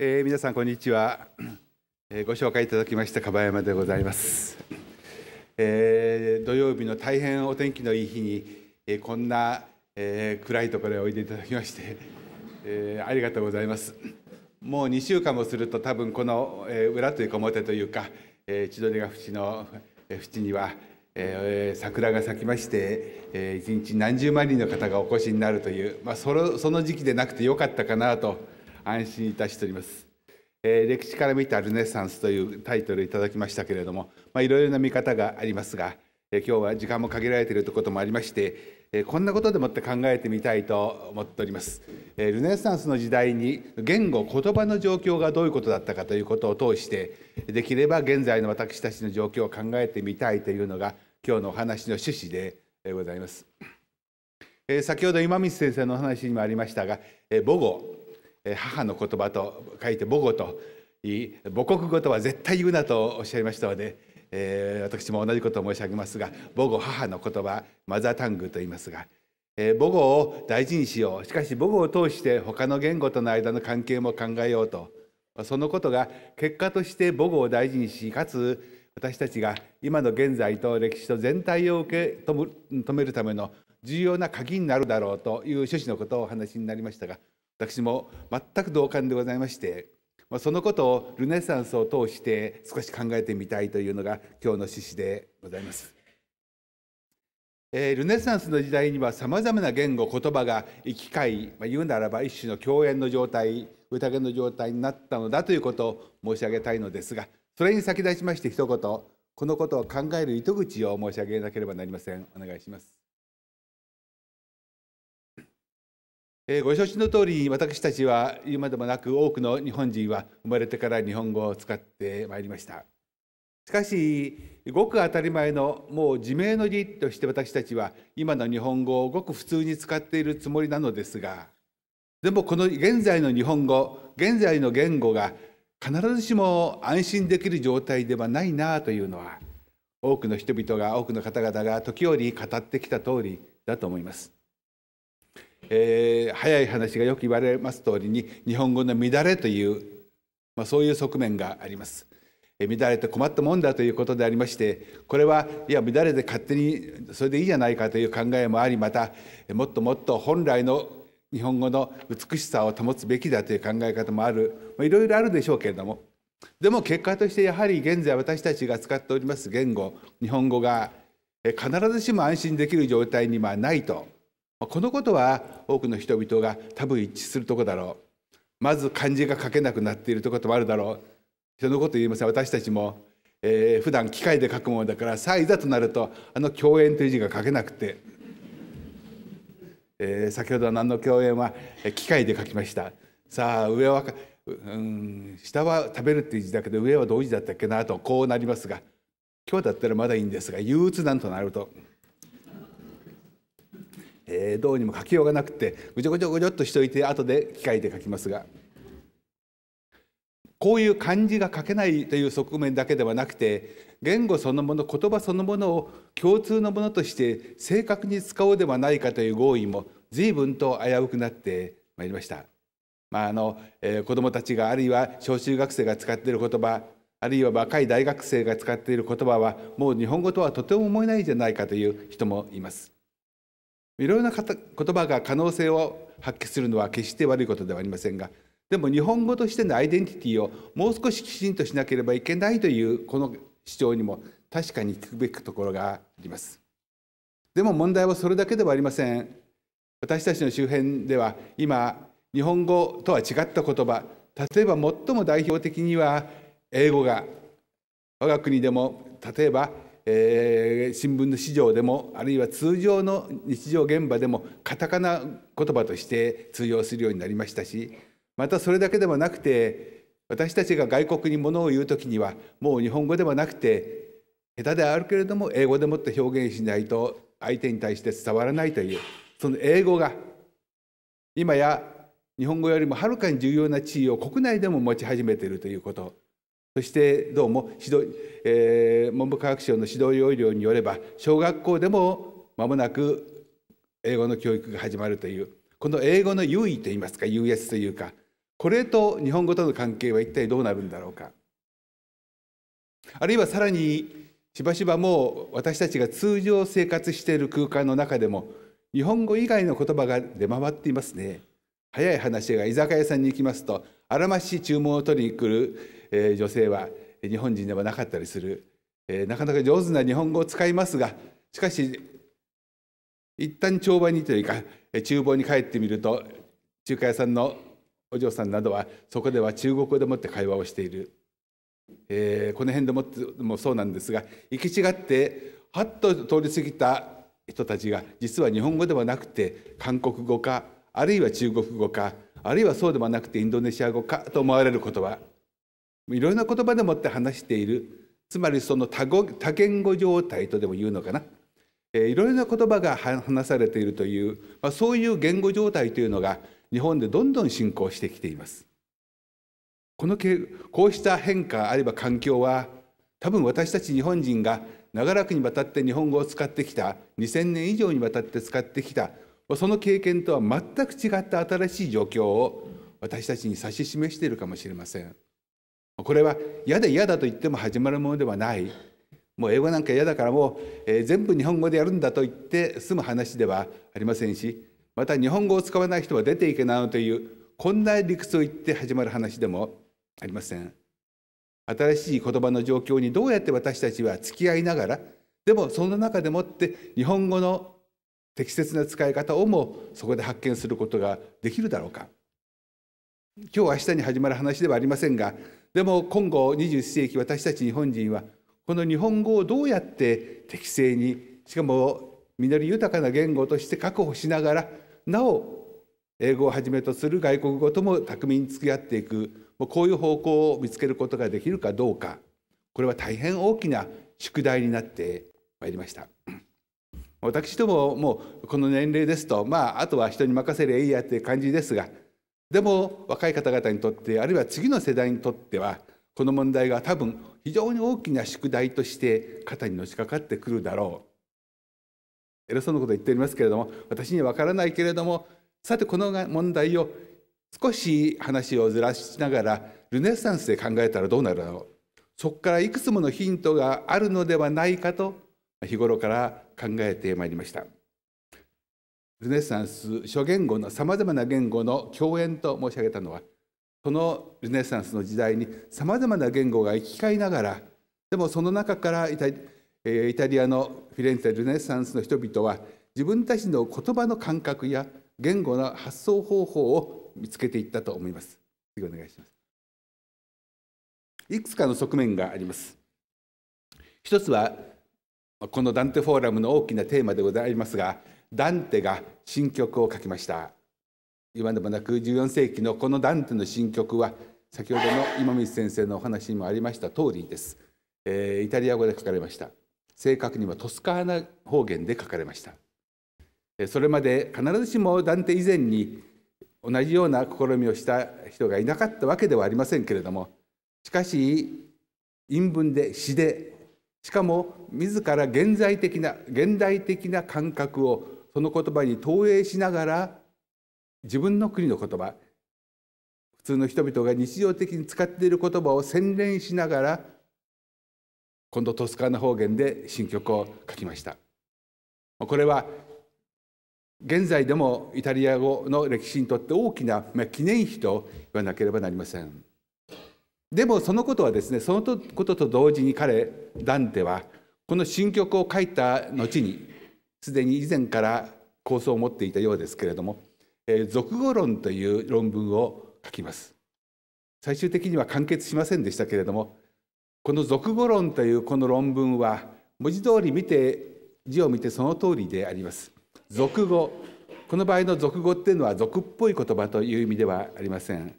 えー、皆さんこんにちは、えー、ご紹介いただきました樺山でございます、えー、土曜日の大変お天気のいい日に、えー、こんな、えー、暗いところへおいでいただきまして、えー、ありがとうございますもう2週間もすると多分この、えー、裏というか表というか、えー、千鳥ヶ淵の淵にはえー、桜が咲きまして、えー、一日何十万人の方がお越しになるという、まあ、その時期でなくてよかったかなと安心いたしております。えー、歴史から見たルネサンスというタイトルをいただきましたけれども、まあ、いろいろな見方がありますが、えー、今日は時間も限られているということもありまして、えー、こんなことでもって考えてみたいと思っております、えー、ルネサンスの時代に言語言葉の状況がどういうことだったかということを通してできれば現在の私たちの状況を考えてみたいというのが今日のお話の趣旨でございます、えー、先ほど今道先生のお話にもありましたが、えー、母語母の言葉と書いて母語と言い母国語とは絶対言うなとおっしゃいましたので、えー、私も同じことを申し上げますが母語母の言葉マザータングと言いますが、えー、母語を大事にしようしかし母語を通して他の言語との間の関係も考えようとそのことが結果として母語を大事にしかつ私たちが今の現在と歴史と全体を受け止めるための重要な鍵になるだろうという趣旨のことをお話になりましたが私も全く同感でございましてそのことをルネサンスを通して少し考えてみたいというのが今日の趣旨でございます。えー、ルネサンスの時代にはさまざまな言語言葉が行き交い、まあ、言うならば一種の共演の状態宴の状態になったのだということを申し上げたいのですがそれに先立ちまして一言このことを考える糸口を申し上げなければなりませんお願いします。ご承知の通り私たちは言うまでもなく多くの日本人は生まれてから日本語を使ってまいりましたしかしごく当たり前のもう自明の理として私たちは今の日本語をごく普通に使っているつもりなのですがでもこの現在の日本語現在の言語が必ずしも安心できる状態ではないなというのは多くの人々が多くの方々が時折語ってきた通りだと思いますえー、早い話がよく言われます通りに日本語の乱れという、まあ、そういう側面があります。乱れて困ったもんだということでありましてこれはいや乱れて勝手にそれでいいじゃないかという考えもありまたもっともっと本来の日本語の美しさを保つべきだという考え方もあるいろいろあるでしょうけれどもでも結果としてやはり現在私たちが使っております言語日本語が必ずしも安心できる状態にはないとこのことは多くの人々が多分一致するとこだろうまず漢字が書けなくなっているところもあるだろう人のこと言いません私たちも、えー、普段機械で書くものだからさあいざとなるとあの共演という字が書けなくて、えー、先ほどは何の共演は機械で書きましたさあ上はうん下は食べるっていう字だけど上は同時だったっけなとこうなりますが今日だったらまだいいんですが憂鬱なんとなると。えー、どうにも書きようがなくてぐちょぐちょぐちょっとしといて後で機械で書きますがこういう漢字が書けないという側面だけではなくて言語そのもの言葉そのものを共通のものとして正確に使おうではないかという合意も随分と危うくなってまいりました。まああのえー、子どもたちがあるいは小中学生が使っている言葉あるいは若い大学生が使っている言葉はもう日本語とはとても思えないじゃないかという人もいます。いろいろな言葉が可能性を発揮するのは決して悪いことではありませんがでも日本語としてのアイデンティティをもう少しきちんとしなければいけないというこの主張にも確かに聞くべきところがあります。でも問題はそれだけではありません。私たちの周辺では今日本語とは違った言葉例えば最も代表的には英語が我が国でも例えばえー、新聞の市場でもあるいは通常の日常現場でもカタカナ言葉として通用するようになりましたしまたそれだけではなくて私たちが外国にものを言う時にはもう日本語ではなくて下手であるけれども英語でもって表現しないと相手に対して伝わらないというその英語が今や日本語よりもはるかに重要な地位を国内でも持ち始めているということそしてどうも指導、えー、文部科学省の指導要領によれば小学校でも間もなく英語の教育が始まるというこの英語の優位といいますか優越というかこれと日本語との関係は一体どうなるんだろうかあるいはさらにしばしばもう私たちが通常生活している空間の中でも日本語以外の言葉が出回っていますね早い話が居酒屋さんに行きますとあらましい注文を取りに来るえ女性は日本人ではなかったりする、えなかなか上手な日本語を使いますがしかし一旦帳場にというか厨房に帰ってみると中華屋さんのお嬢さんなどはそこでは中国語でもって会話をしている、えー、この辺でもってもそうなんですが行き違ってはっと通り過ぎた人たちが実は日本語ではなくて韓国語かあるいは中国語かあるいはそうではなくてインドネシア語かと思われることはいろいろな言葉でもって話しているつまりその多言語状態とでも言うのかな、えー、いろいろな言葉が話されているという、まあ、そういう言語状態というのが日本でどんどん進行してきています。このけこうした変化あれば環境は多分私たち日本人が長らくにわたって日本語を使ってきた2000年以上にわたって使ってきたその経験とは全く違った新しい状況を私たちに指し示しているかもしれません。これは嫌で嫌だと言っても始まるものではないもう英語なんか嫌だからもう、えー、全部日本語でやるんだと言って済む話ではありませんしまた日本語を使わない人は出ていけないというこんな理屈を言って始まる話でもありません新しい言葉の状況にどうやって私たちは付き合いながらでもその中でもって日本語の適切な使い方をもそこで発見することができるだろうか今日明日に始まる話ではありませんがでも今後21世紀私たち日本人はこの日本語をどうやって適正にしかも実り豊かな言語として確保しながらなお英語をはじめとする外国語とも巧みに付き合っていくこういう方向を見つけることができるかどうかこれは大変大きな宿題になってまいりました。私どももうこの年齢ですとまああとは人に任せりゃいいやって感じですがでも若い方々にとってあるいは次の世代にとってはこの問題が多分非常に大きな宿題として肩にのしかかってくるだろう偉そうなこと言っておりますけれども私には分からないけれどもさてこの問題を少し話をずらしながらルネサンスで考えたらどうなるだろうそこからいくつものヒントがあるのではないかと日頃から考えてまいりました。ルネサンス諸言語のさまざまな言語の共演と申し上げたのはそのルネサンスの時代にさまざまな言語が行き交いながらでもその中からイタ,、えイタリアのフィレンツェルネサンスの人々は自分たちの言葉の感覚や言語の発想方法を見つけていったと思います。次お願いします。いくつかの側面があります。一つはこのダンテフォーラムの大きなテーマでございますがダンテが新曲を書きました今でもなく14世紀のこのダンテの新曲は先ほどの今水先生のお話にもありました通りです、えー、イタリア語で書かれました正確にはトスカーナ方言で書かれましたそれまで必ずしもダンテ以前に同じような試みをした人がいなかったわけではありませんけれどもしかし陰文で詩でしかも自ら現在的な現代的な感覚をその言葉に投影しながら自分の国の言葉普通の人々が日常的に使っている言葉を洗練しながら今度トスカーナ方言で新曲を書きましたこれは現在でもイタリア語の歴史にとって大きな記念碑と言わなければなりませんでもそのことはですねそのことと同時に彼ダンテはこの新曲を書いた後にすでに以前から構想を持っていたようですけれども「俗語論」という論文を書きます。最終的には完結しませんでしたけれどもこの「俗語論」というこの論文は文字通り見て字を見てその通りであります。俗語この場合の俗語っていうのは俗っぽい言葉という意味ではありません。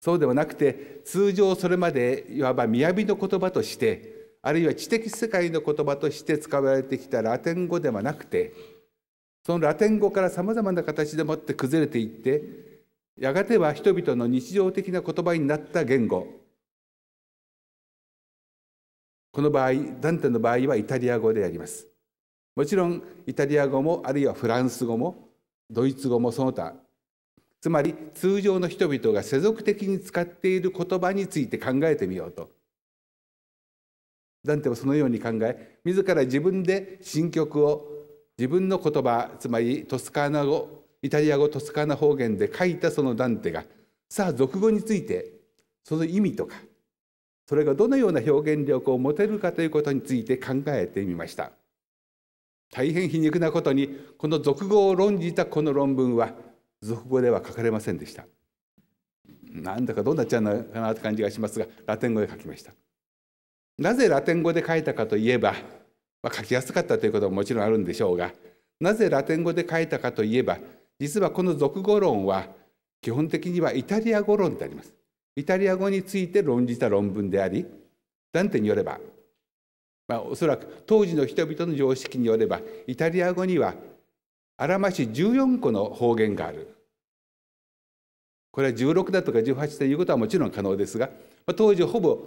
そうではなくて通常それまでいわば雅の言葉としてあるいは知的世界の言葉として使われてきたラテン語ではなくてそのラテン語からさまざまな形でもって崩れていってやがては人々の日常的な言葉になった言語この場合ダンテの場合はイタリア語でありますもちろんイタリア語もあるいはフランス語もドイツ語もその他つまり通常の人々が世俗的に使っている言葉について考えてみようとダンテはそのように考え自ら自分で新曲を自分の言葉つまりトスカーナ語イタリア語トスカーナ方言で書いたそのダンテがさあ俗語についてその意味とかそれがどのような表現力を持てるかということについて考えてみました。大変皮肉なことにこの俗語を論じたこの論文は俗語では書かれませんでした。なんだかどうなっちゃうのかなって感じがしますがラテン語で書きました。なぜラテン語で書いたかといえば、まあ、書きやすかったということももちろんあるんでしょうがなぜラテン語で書いたかといえば実はこの俗語論は基本的にはイタリア語論であります。イタリア語について論じた論文でありダンテによれば、まあ、おそらく当時の人々の常識によればイタリア語にはあらまし14個の方言がある。これは16だとか18ということはもちろん可能ですが、まあ、当時ほぼ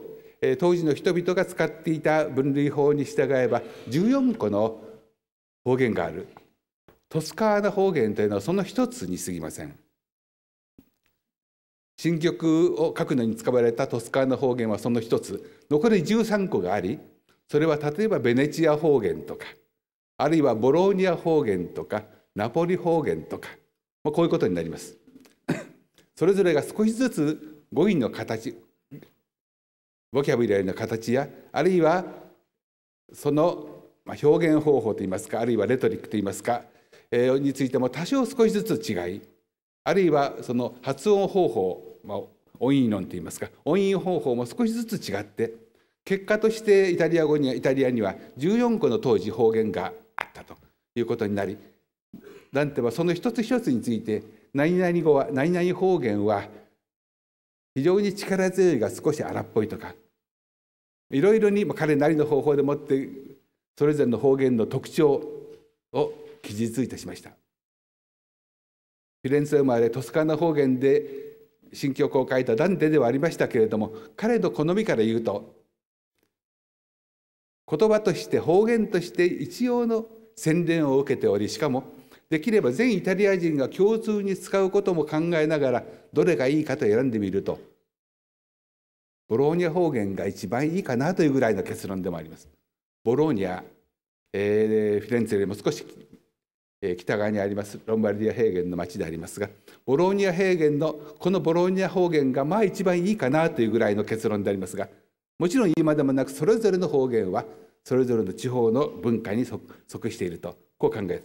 当時の人々が使っていた分類法に従えば14個の方言があるトスカーナ方言というのはその一つにすぎません新曲を書くのに使われたトスカーナ方言はその一つ残り13個がありそれは例えばベネチア方言とかあるいはボローニア方言とかナポリ方言とかこういうことになります それぞれが少しずつ語彙の形ボキャブラリーの形やあるいはその表現方法といいますかあるいはレトリックといいますか、えー、についても多少少しずつ違いあるいはその発音方法、まあ、音韻論といいますか音韻方法も少しずつ違って結果としてイタリア語にはイタリアには14個の当時方言があったということになりなんてはその一つ一つについて何々語は何々方言は非常に力強いが少し荒っぽいとかいろいろに彼なりの方法でもってそれぞれの方言の特徴を記述いたしましたフィレンツェ生まれトスカーナ方言で新曲を書いたダンテではありましたけれども彼の好みから言うと言葉として方言として一応の洗練を受けておりしかもできれば全イタリア人が共通に使うことも考えながらどれがいいかと選んでみるとボローニャ方言が一番いいかなというぐらいの結論でもあります。ボローニャ、えー、フィレンツェよりも少し、えー、北側にありますロンバルディア平原の町でありますがボローニャ平原のこのボローニャ方言がまあ一番いいかなというぐらいの結論でありますがもちろん今でもなくそれぞれの方言はそれぞれの地方の文化に即しているとこう考える。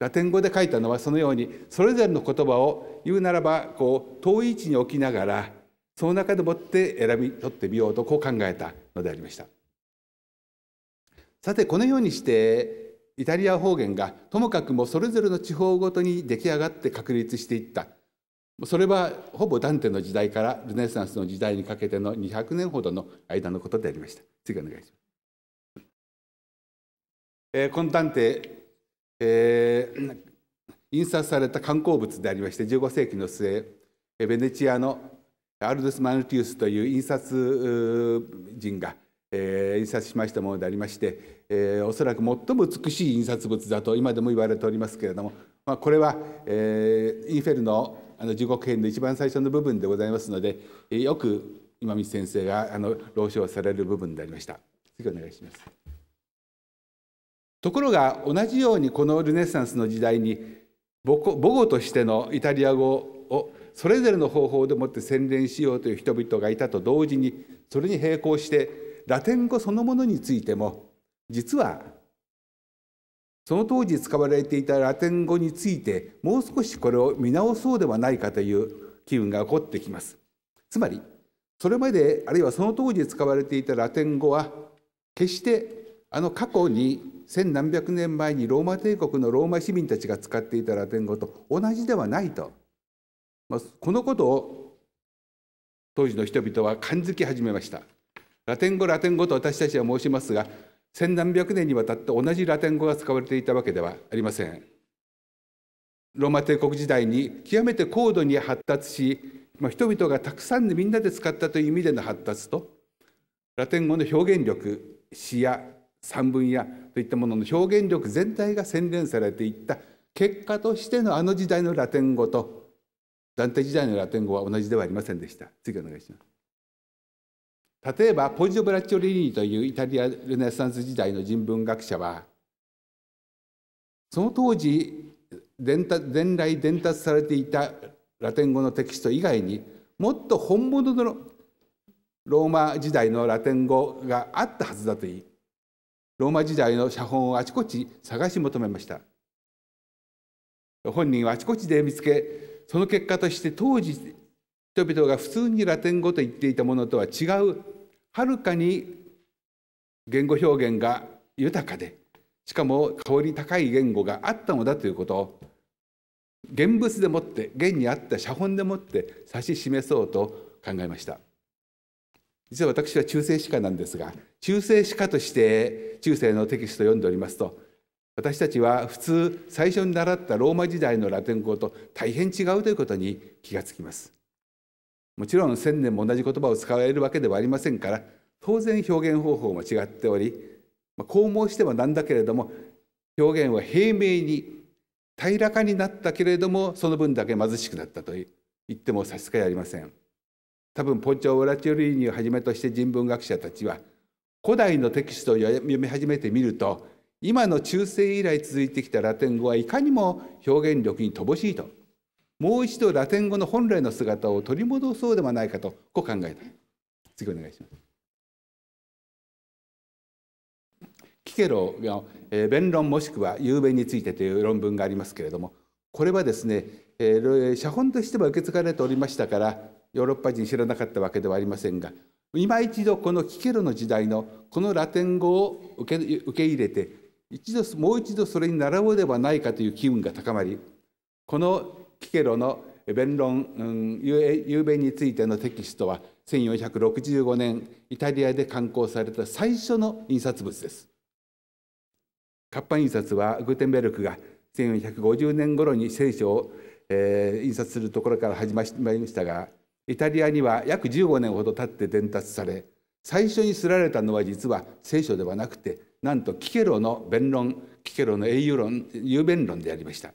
ラテン語で書いたのはそのようにそれぞれの言葉を言うならばこう遠い位置に置きながらその中でもって選び取ってみようとこう考えたのでありましたさてこのようにしてイタリア方言がともかくもそれぞれの地方ごとに出来上がって確立していったそれはほぼダンテの時代からルネサンスの時代にかけての200年ほどの間のことでありました次お願いします、えー、このダンテ、えー、印刷された観光物でありまして15世紀の末ベネチアのアルドス・マヌティウスという印刷人が、えー、印刷しましたものでありまして、えー、おそらく最も美しい印刷物だと今でも言われておりますけれども、まあ、これは、えー、インフェルのあの地獄編の一番最初の部分でございますので、えー、よく今道先生があの朗唱される部分でありました。次お願いします。ところが同じようにこのルネサンスの時代に母語としてのイタリア語をそれぞれの方法でもって洗練しようという人々がいたと同時にそれに並行してラテン語そのものについても実はその当時使われていたラテン語についてもう少しこれを見直そうではないかという機運が起こってきます。つまりそれまであるいはその当時使われていたラテン語は決してあの過去に千何百年前にローマ帝国のローマ市民たちが使っていたラテン語と同じではないとまあ、このことを当時の人々は感づき始めました。ラテン語、ラテン語と私たちは申しますが、千何百年にわたって同じラテン語が使われていたわけではありません。ローマ帝国時代に極めて高度に発達し、まあ、人々がたくさんでみんなで使ったという意味での発達と、ラテン語の表現力、詩や散文やといったものの表現力全体が洗練されていった結果としてのあの時代のラテン語とダンテ時代のラテン語は同じではありませんでした。次お願いします。例えばポジョ・ブラッチョ・レリーニというイタリアルネサンス時代の人文学者はその当時伝来伝達されていたラテン語のテキスト以外にもっと本物のローマ時代のラテン語があったはずだといいローマ時代の写本をあちこち探し求めました本人はあちこちで見つけその結果として当時人々が普通にラテン語と言っていたものとは違うはるかに言語表現が豊かでしかも香り高い言語があったのだということを現物でもって現にあった写本でもって指し示そうと考えました実は私は中世史家なんですが中世史家として中世のテキストを読んでおりますと私たちは普通最初に習ったローマ時代のラテン語と大変違うということに気がつきますもちろん千年も同じ言葉を使われるわけではありませんから当然表現方法も違っておりこう申してはなんだけれども表現は平明に平らかになったけれどもその分だけ貧しくなったと言っても差し支えありません多分ポンチョ・オラチュリーニをはじめとして人文学者たちは古代のテキストを読み始めてみると今の中世以来続いてきたラテン語はいかにも表現力に乏しいともう一度ラテン語の本来の姿を取り戻そうではないかとこう考えた次お願いしますキケロの弁論もしくは雄弁についてという論文がありますけれどもこれはですね写本としては受け継がれておりましたからヨーロッパ人知らなかったわけではありませんが今一度このキケロの時代のこのラテン語を受け入れて一度もう一度それに習おうではないかという機運が高まりこのキケロの弁論、う雄弁についてのテキストは1465年イタリアで刊行された最初の印刷物です。活版印刷はグーテンベルクが1450年頃に聖書を、えー、印刷するところから始まりましたがイタリアには約15年ほど経って伝達され最初に刷られたのは実は聖書ではなくてなんとキケロの弁論キケロの英雄論雄弁論でありました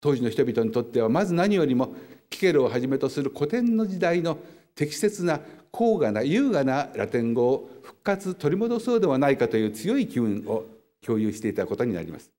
当時の人々にとってはまず何よりもキケロをはじめとする古典の時代の適切な高雅な優雅なラテン語を復活取り戻そうではないかという強い機運を共有していたことになります